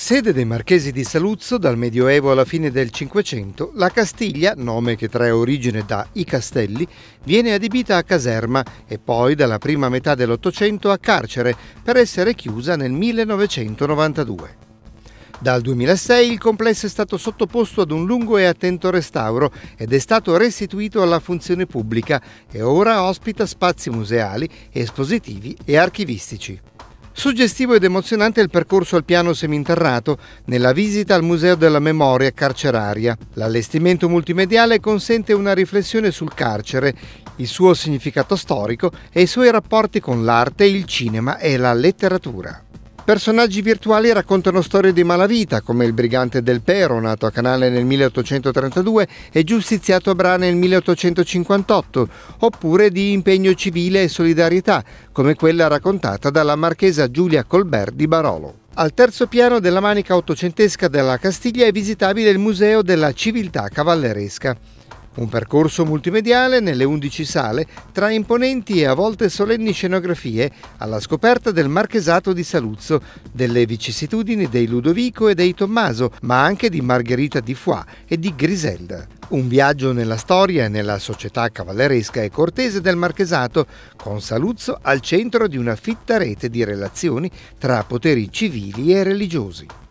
Sede dei Marchesi di Saluzzo dal Medioevo alla fine del Cinquecento, la Castiglia, nome che trae origine da I Castelli, viene adibita a caserma e poi dalla prima metà dell'Ottocento a carcere per essere chiusa nel 1992. Dal 2006 il complesso è stato sottoposto ad un lungo e attento restauro ed è stato restituito alla funzione pubblica e ora ospita spazi museali, espositivi e archivistici. Suggestivo ed emozionante il percorso al piano seminterrato nella visita al Museo della Memoria Carceraria. L'allestimento multimediale consente una riflessione sul carcere, il suo significato storico e i suoi rapporti con l'arte, il cinema e la letteratura. Personaggi virtuali raccontano storie di malavita, come il brigante del Pero, nato a Canale nel 1832 e giustiziato a Bra nel 1858, oppure di impegno civile e solidarietà, come quella raccontata dalla marchesa Giulia Colbert di Barolo. Al terzo piano della manica ottocentesca della Castiglia è visitabile il Museo della Civiltà Cavalleresca. Un percorso multimediale nelle 11 sale tra imponenti e a volte solenni scenografie alla scoperta del marchesato di Saluzzo, delle vicissitudini dei Ludovico e dei Tommaso, ma anche di Margherita di Foix e di Griselda. Un viaggio nella storia e nella società cavalleresca e cortese del marchesato, con Saluzzo al centro di una fitta rete di relazioni tra poteri civili e religiosi.